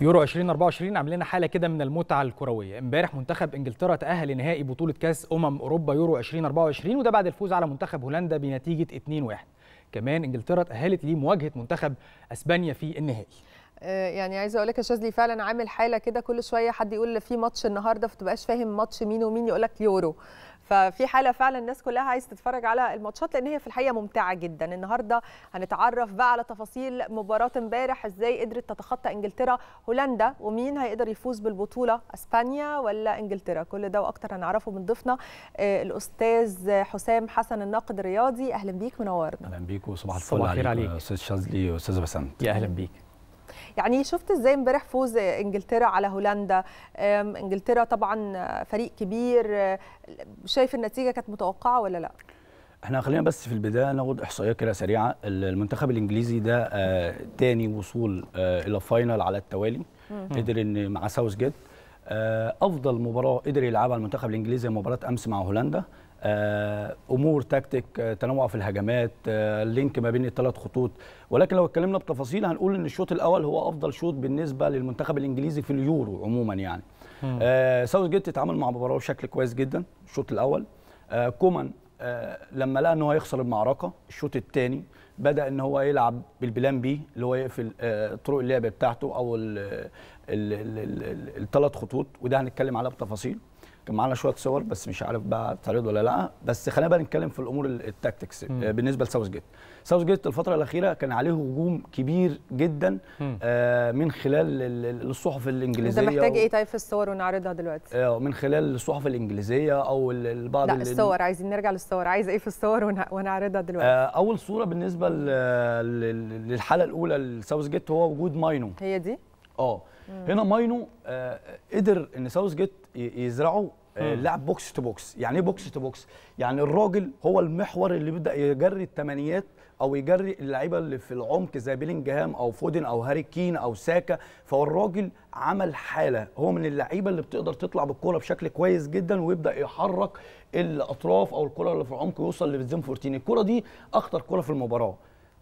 يورو 2024 عامل لنا حاله كده من المتعه الكرويه امبارح منتخب انجلترا تاهل لنهائي بطوله كاس امم اوروبا يورو 2024 وده بعد الفوز على منتخب هولندا بنتيجه 2-1 كمان انجلترا تاهلت لمواجهه منتخب اسبانيا في النهائي آه، يعني عايزه اقول لك يا شاذلي فعلا عامل حاله كده كل شويه حد يقول في ماتش النهارده فتبقاش فاهم ماتش مين ومين يقول لك يورو ففي حاله فعلا الناس كلها عايز تتفرج على الماتشات لان هي في الحقيقه ممتعه جدا النهارده هنتعرف بقى على تفاصيل مباراه امبارح ازاي قدرت تتخطى انجلترا هولندا ومين هيقدر يفوز بالبطوله اسبانيا ولا انجلترا كل ده واكتر هنعرفه من ضيفنا آه، الاستاذ حسام حسن الناقد الرياضي اهلا بيك منورنا اهلا بيك وصباح الفل عليك استاذ شاذلي واستاذه بسنت يا اهلا بيك يعني شفت ازاي امبارح فوز انجلترا على هولندا انجلترا طبعا فريق كبير شايف النتيجه كانت متوقعه ولا لا احنا خلينا بس في البدايه ناخد احصائيه كده سريعه المنتخب الانجليزي ده آه تاني وصول آه الى فاينل على التوالي قدر ان مع ساوث جيت آه افضل مباراه قدر يلعبها المنتخب الانجليزي مباراه امس مع هولندا آه، امور تكتيك آه، تنوع في الهجمات آه، اللينك ما بين الثلاث خطوط ولكن لو اتكلمنا بتفاصيل هنقول ان الشوط الاول هو افضل شوط بالنسبه للمنتخب الانجليزي في اليورو عموما يعني آه ساوث جيت اتعامل مع مباراه بشكل كويس جدا الشوط الاول آه كومان آه لما لقى ان هو هيخسر المعركه الشوط الثاني بدا ان هو يلعب بالبلان بي اللي هو يقفل آه طرق اللعب بتاعته او الثلاث خطوط وده هنتكلم عليها بتفاصيل كان معانا شويه صور بس مش عارف بقى تعرض ولا لا بس خلينا بقى نتكلم في الامور التاكتكس آه، بالنسبه لساوث جيت ساوث جيت الفتره الاخيره كان عليه هجوم كبير جدا آه من خلال الصحف الانجليزيه انت محتاج ايه طيب في الصور ونعرضها دلوقتي اه من خلال الصحف الانجليزيه او البعض لا الصور عايزين نرجع للصور عايز ايه في الصور ونعرضها دلوقتي آه اول صوره بالنسبه للحاله الاولى لساوث جيت هو وجود ماينو هي دي اه هنا ماينو آه قدر ان ساوث جيت يزرعه آه، لعب بوكس تو بوكس يعني ايه بوكس تو بوكس يعني الراجل هو المحور اللي بيبدا يجري الثمانيات او يجري اللعيبه اللي في العمق زي بيلينجهام او فودن او هاري كين او ساكا فهو الراجل عمل حاله هو من اللعيبه اللي بتقدر تطلع بالكوره بشكل كويس جدا ويبدا يحرك الاطراف او الكره اللي في العمق يوصل لفيزين فورتيني الكره دي اخطر كره في المباراه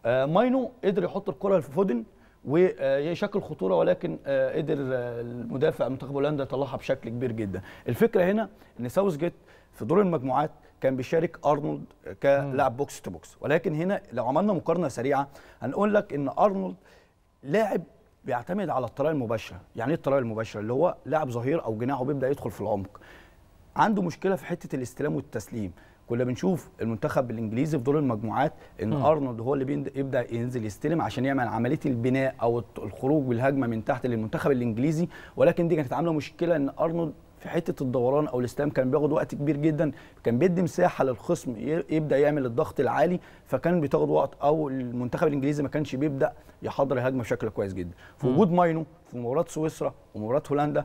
آه ماينو قدر يحط الكره في فودن ويشكل خطوره ولكن آه، قدر آه، المدافع منتخب هولندا يطلعها بشكل كبير جدا الفكره هنا ان ساوث جيت في دور المجموعات كان بيشارك ارنولد آه، كلاعب بوكس تو بوكس ولكن هنا لو عملنا مقارنه سريعه هنقول لك ان ارنولد لاعب بيعتمد على الطريقه المباشره يعني ايه الطريقه المباشره اللي هو لاعب ظهير او جناحه بيبدا يدخل في العمق عنده مشكله في حته الاستلام والتسليم كنا بنشوف المنتخب الانجليزي في دور المجموعات ان م. ارنولد هو اللي بيبدا ينزل يستلم عشان يعمل عمليه البناء او الخروج والهجمه من تحت للمنتخب الانجليزي ولكن دي كانت عامله مشكله ان ارنولد في حته الدوران او الاستلام كان بياخد وقت كبير جدا كان بيدي مساحه للخصم يبدا يعمل الضغط العالي فكان بتاخد وقت او المنتخب الانجليزي ما كانش بيبدا يحضر الهجمه بشكل كويس جدا في وجود ماينو في مباراه سويسرا ومباراه هولندا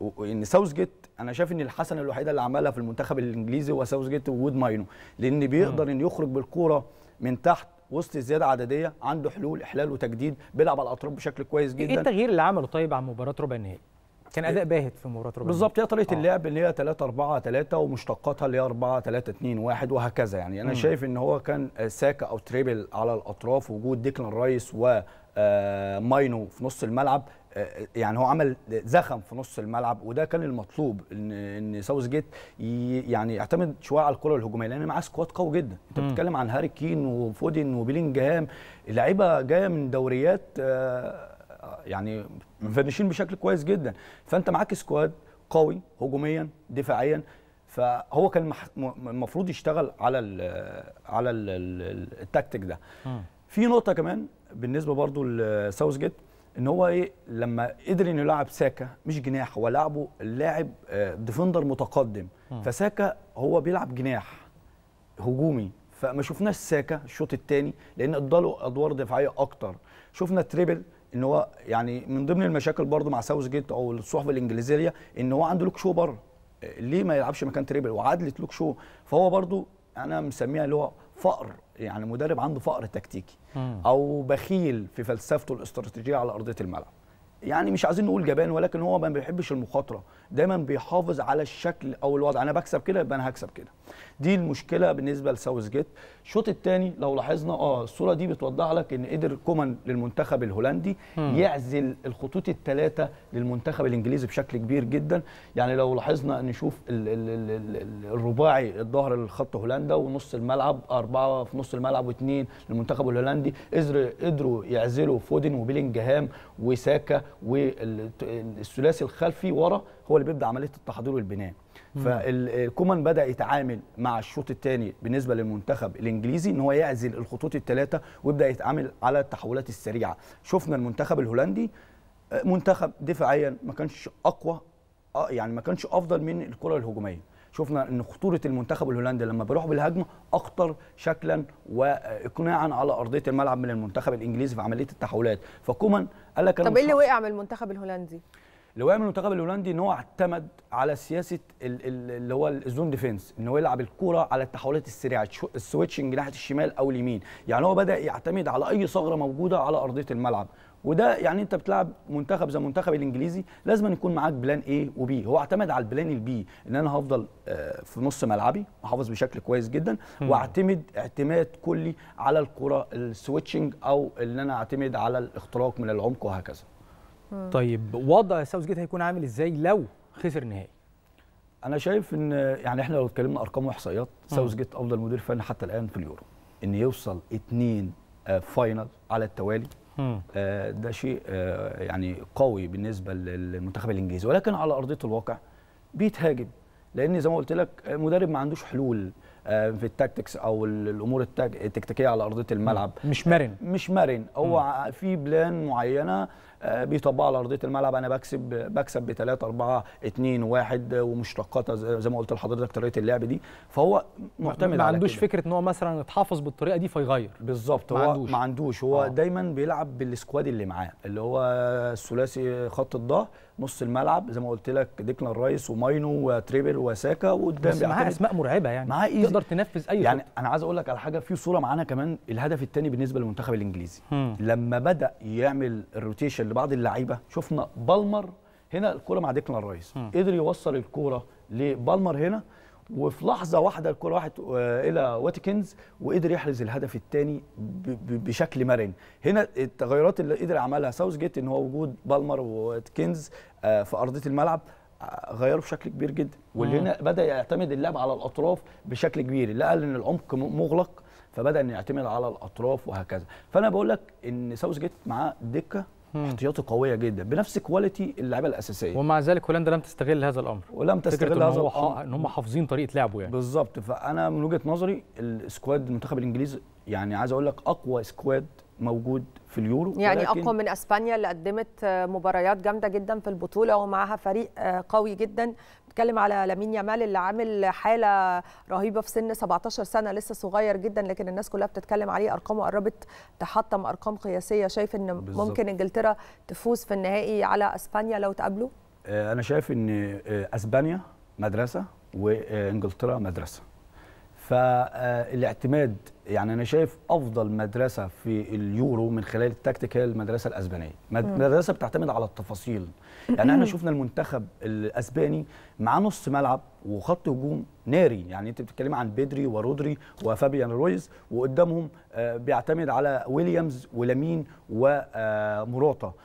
وان ساوث جيت انا شايف ان الحسنه الوحيده اللي عملها في المنتخب الانجليزي هو ساوث جيت وجود ماينو لان بيقدر ان يخرج بالكوره من تحت وسط الزياده عدديه عنده حلول احلال وتجديد بيلعب على الاطراف بشكل كويس إيه جدا ايه التغيير اللي عمله طيب عن مباراه ربع النهائي كان اداء إيه باهت في مباراه ربع بالظبط هي طريقه آه. اللعب اللي هي 3 4 3 ومشتقاتها اللي هي 4 3 2 1 وهكذا يعني انا مم. شايف ان هو كان ساكا او تريبل على الاطراف وجود ديكلان رايس و آه، ماينو في نص الملعب يعني هو عمل زخم في نص الملعب وده كان المطلوب ان ان ساوث جيت يعني يعتمد شويه على الكره الهجوميه لان معاه سكواد قوي جدا انت بتتكلم عن هاري كين وفودن وبيلينجهام لعيبه جايه من دوريات آه، يعني مفنشين بشكل كويس جدا فانت معاك سكواد قوي هجوميا دفاعيا فهو كان المفروض يشتغل على الـ على التكتيك ده في نقطه كمان بالنسبه برضو لساوث جيت ان هو ايه لما قدر انه يلعب ساكا مش جناح هو لعبه اللاعب ديفندر آه، متقدم فساكا هو بيلعب جناح هجومي فما شفناش ساكا الشوط الثاني لان اداله ادوار دفاعيه اكتر شفنا تريبل ان هو يعني من ضمن المشاكل برضه مع ساوث جيت او الصحف الانجليزيه ان هو عنده لوك شو بره آه، ليه ما يلعبش مكان تريبل وعدلت لوك شو فهو برضه انا مسميها اللي هو فقر يعني مدرب عنده فقر تكتيكي او بخيل في فلسفته الاستراتيجيه على ارضيه الملعب يعني مش عايزين نقول جبان ولكن هو ما بيحبش المخاطره دايما بيحافظ على الشكل او الوضع انا بكسب كده يبقى انا هكسب كده دي المشكله بالنسبه لساوث جيت الشوط الثاني لو لاحظنا اه الصوره دي بتوضح لك ان قدر كومان للمنتخب الهولندي م. يعزل الخطوط الثلاثه للمنتخب الانجليزي بشكل كبير جدا يعني لو لاحظنا نشوف ال ال ال ال الرباعي الظهر للخط هولندا ونص الملعب اربعه في نص الملعب واثنين للمنتخب الهولندي قدروا يعزلوا فودن وبيلينجهام وساكا والثلاثي الخلفي ورا هو اللي بيبدا عمليه التحضير والبناء فالكومان بدا يتعامل مع الشوط الثاني بالنسبه للمنتخب الانجليزي ان هو يعزل الخطوط الثلاثه ويبدا يتعامل على التحولات السريعه شفنا المنتخب الهولندي آه، منتخب دفاعيا ما كانش اقوى آه، يعني ما كانش افضل من الكره الهجوميه شفنا ان خطوره المنتخب الهولندي لما بيروح بالهجمه اخطر شكلا واقناعا على ارضيه الملعب من المنتخب الانجليزي في عمليه التحولات فكومان قال لك طب ايه اللي وقع من المنتخب الهولندي اللي هو من المنتخب الهولندي ان هو اعتمد على سياسه اللي هو الزون ديفنس ان هو يلعب الكوره على التحولات السريعه السويتشنج ناحيه الشمال او اليمين يعني هو بدا يعتمد على اي ثغره موجوده على ارضيه الملعب وده يعني انت بتلعب منتخب زي المنتخب الانجليزي لازم يكون معاك بلان ايه وبي هو اعتمد على البلان البي ان انا هفضل آه، في نص ملعبي محافظ بشكل كويس جدا واعتمد اعتماد كلي على الكره السويتشنج او ان انا اعتمد على الاختراق من العمق وهكذا طيب وضع ساوث جيت هيكون عامل ازاي لو خسر النهائي؟ انا شايف ان يعني احنا لو اتكلمنا ارقام واحصائيات ساوث جيت افضل مدير فني حتى الان في اليورو ان يوصل اثنين فاينل آه، على التوالي آه ده شيء آه يعني قوي بالنسبه للمنتخب الانجليزي ولكن على ارضيه الواقع بيتهاجم لان زي ما قلت لك آه، مدرب ما عندوش حلول آه، في التاكتكس او الامور التكتيكيه على ارضيه الملعب مش مرن آه، مش مرن هو في بلان معينه آه، بيطبقها على ارضيه الملعب انا بكسب بكسب ب 3 4 2 1 ومشتقات زي ما قلت لحضرتك طريقه اللعب دي فهو معتمد ما عندوش كده. فكره ان هو مثلا يتحافظ بالطريقه دي فيغير بالظبط هو عندوش. ما عندوش هو آه. دايما بيلعب بالسكواد اللي معاه اللي هو الثلاثي خط الضهر نص الملعب زي ما قلت لك ديكلان رايس وماينو وتريبل وساكا وقدام بس معاه اسماء مرعبه يعني معاه ايزي تقدر تنفذ اي يعني خطة. انا عايز اقول لك على حاجه في صوره معانا كمان الهدف الثاني بالنسبه للمنتخب الانجليزي هم. لما بدا يعمل الروتيشن لبعض اللعيبه شفنا بالمر هنا الكوره مع ديكلان رايس قدر يوصل الكوره لبالمر هنا وفي لحظه واحده الكره راحت آه، الى واتكنز وقدر يحرز الهدف الثاني بشكل مرن هنا التغيرات اللي قدر عملها ساوث جيت ان هو وجود بالمر وواتكنز آه، في ارضيه الملعب غيره بشكل كبير جدا واللي هنا بدا يعتمد اللعب على الاطراف بشكل كبير اللي قال ان العمق مغلق فبدا ان يعتمد على الاطراف وهكذا فانا بقول لك ان ساوث جيت معاه دكه احتياطي قويه جدا بنفس كواليتي اللعيبه الاساسيه ومع ذلك هولندا لم تستغل هذا الامر ولم تستغل هذا الامر ان هم آه. حافظين طريقه لعبه يعني بالظبط فانا من وجهه نظري السكواد المنتخب الانجليزي يعني عايز اقول لك اقوى سكواد موجود في اليورو يعني اقوى من اسبانيا اللي قدمت مباريات جامده جدا في البطوله ومعاها فريق آه، قوي جدا بتكلم على لامين يامال اللي عامل حاله رهيبه في سن 17 سنه لسه صغير جدا لكن الناس كلها بتتكلم عليه ارقامه قربت تحطم ارقام قياسيه شايف ان بالزبط. ممكن انجلترا تفوز في النهائي على اسبانيا لو تقابله آه، انا شايف ان آه، اسبانيا مدرسه وانجلترا مدرسه فالاعتماد يعني انا شايف افضل مدرسه في اليورو من خلال التكتيك هي المدرسه الاسبانيه مدرسه بتعتمد على التفاصيل يعني احنا شفنا المنتخب الاسباني مع نص ملعب وخط هجوم ناري يعني انت بتتكلم عن بيدري ورودري وفابيان رويز وقدامهم آه، بيعتمد على ويليامز ولامين ومراتا آه،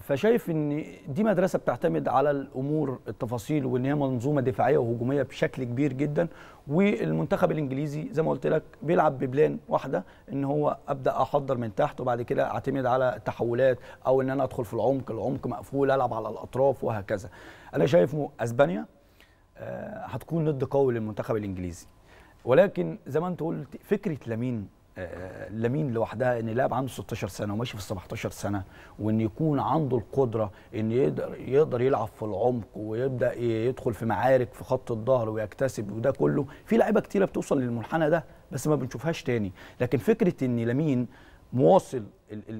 فشايف ان دي مدرسه بتعتمد على الامور التفاصيل وان هي منظومه دفاعيه وهجوميه بشكل كبير جدا والمنتخب الانجليزي زي ما قلت لك بيلعب ببلان واحده ان هو ابدا احضر من تحت وبعد كده اعتمد على التحولات او ان انا ادخل في العمق العمق مقفول العب على الاطراف وهكذا انا شايف اسبانيا آه، هتكون ضد قوي للمنتخب الانجليزي ولكن زي ما انت قلت فكره لامين آه، لمين لوحدها ان لاعب عنده 16 سنه وماشي في 17 سنه وان يكون عنده القدره ان يقدر يقدر يلعب في العمق ويبدا يدخل في معارك في خط الظهر ويكتسب وده كله في لعيبه كتيره بتوصل للمنحنى ده بس ما بنشوفهاش تاني لكن فكره ان لمين مواصل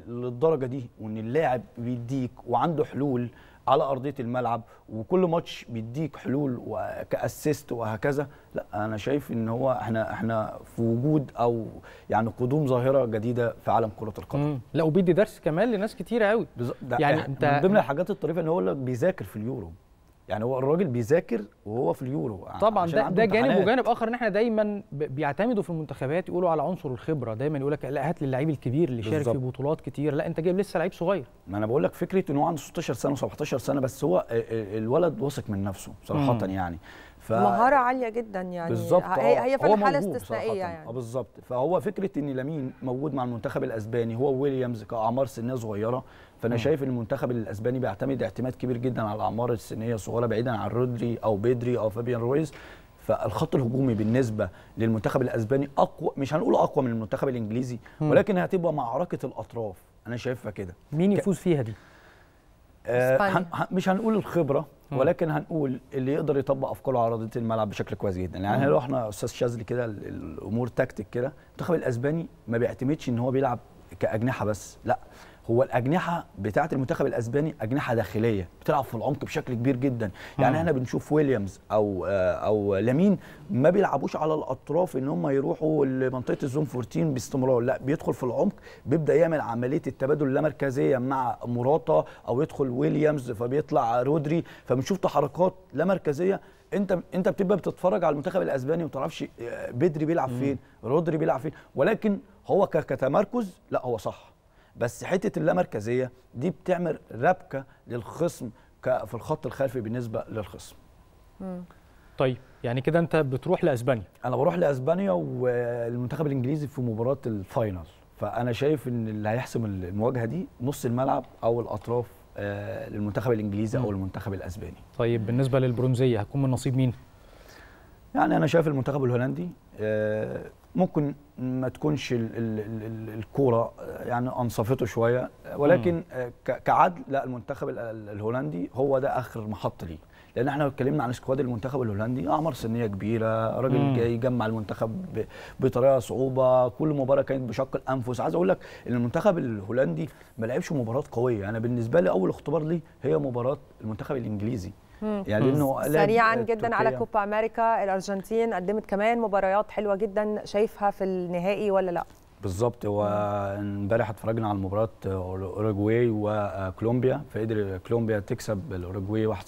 للدرجه دي وان اللاعب بيديك وعنده حلول على ارضيه الملعب وكل ماتش بيديك حلول وكاسيست وهكذا لا انا شايف ان هو احنا احنا في وجود او يعني قدوم ظاهره جديده في عالم كره القدم لا وبيدي درس كمان لناس كتير قوي يعني انت من ضمن الحاجات الطريفه ان هو بيذاكر في اليورو يعني هو الراجل بيذاكر وهو في اليورو طبعا ده, ده جانب وجانب اخر ان احنا دايما بيعتمدوا في المنتخبات يقولوا على عنصر الخبره دايما يقول لك لا هات لي اللعيب الكبير اللي شارك في بطولات كتير لا انت جايب لسه لعيب صغير ما انا بقول لك فكره ان هو عنده 16 سنه و17 سنه بس هو آه، آه، الولد واثق من نفسه صراحه مم. يعني ف... مهاره عاليه جدا يعني بالظبط هي هي اه، فعلا حاله استثنائيه يعني اه، بالظبط فهو فكره ان لامين موجود مع المنتخب الاسباني هو ويليامز كاعمار سنيه صغيره فانا م. شايف ان المنتخب الاسباني بيعتمد اعتماد كبير جدا على الاعمار السنيه الصغيره بعيدا عن رودري او بيدري او فابيان رويز فالخط الهجومي بالنسبه للمنتخب الاسباني اقوى مش هنقول اقوى من المنتخب الانجليزي م. ولكن هتبقى معركه الاطراف انا شايفها كده مين يفوز فيها دي؟ آه مش هنقول الخبره ولكن هنقول اللي يقدر يطبق افكاره على ارضيه الملعب بشكل كويس جدا يعني لو احنا استاذ شاذلي كده الامور تكتيك كده المنتخب الاسباني ما بيعتمدش ان هو بيلعب كاجنحه بس لا هو الاجنحه بتاعه المنتخب الاسباني اجنحه داخليه بتلعب في العمق بشكل كبير جدا يعني احنا بنشوف ويليامز او آه، او لامين ما بيلعبوش على الاطراف ان هم يروحوا لمنطقه الزون 14 باستمرار لا بيدخل في العمق بيبدا يعمل عمليه التبادل اللامركزيه مع موراتا او يدخل ويليامز فبيطلع رودري فبنشوف تحركات لا مركزيه انت انت بتبقى بتتفرج على المنتخب الاسباني وما تعرفش آه، بدري بيلعب فين رودري بيلعب فين ولكن هو كتمركز لا هو صح بس حته اللامركزيه دي بتعمل ربكه للخصم في الخط الخلفي بالنسبه للخصم طيب يعني كده انت بتروح لاسبانيا انا بروح لاسبانيا والمنتخب الانجليزي في مباراه الفاينل فانا شايف ان اللي هيحسم المواجهه دي نص الملعب او الاطراف آه، للمنتخب الانجليزي او المنتخب الاسباني طيب بالنسبه للبرونزيه هتكون من نصيب مين يعني انا شايف المنتخب الهولندي آه، ممكن ما تكونش الكوره يعني انصفته شويه ولكن كعدل لا المنتخب الهولندي هو ده اخر محط ليه لان احنا لو اتكلمنا عن سكواد المنتخب الهولندي اعمار سنيه كبيره راجل جاي يجمع المنتخب بطريقه صعوبه كل مباراه كانت بشق الانفس عايز اقول لك ان المنتخب الهولندي ما لعبش مباراه قويه انا بالنسبه لي اول اختبار ليه هي مباراه المنتخب الانجليزي يعني انه سريعا آه، جدا تركيا. على كوبا امريكا الارجنتين قدمت كمان مباريات حلوه جدا شايفها في النهائي ولا لا بالظبط هو امبارح اتفرجنا على مباراه اوروجواي وكولومبيا فقدر كولومبيا تكسب الاوروجواي 1-0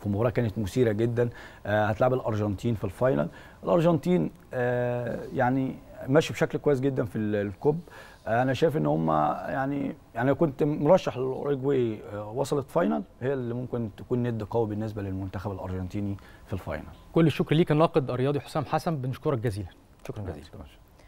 في مباراه كانت مثيره جدا آه، هتلعب الارجنتين في الفاينل الارجنتين آه، يعني ماشي بشكل كويس جدا في الكوب انا شايف ان هم يعني يعني كنت مرشح للاوروجواي آه، وصلت فاينل هي اللي ممكن تكون ند قوي بالنسبه للمنتخب الارجنتيني في الفاينل كل الشكر ليك الناقد الرياضي حسام حسن بنشكرك جزيلا شكرا جزيلا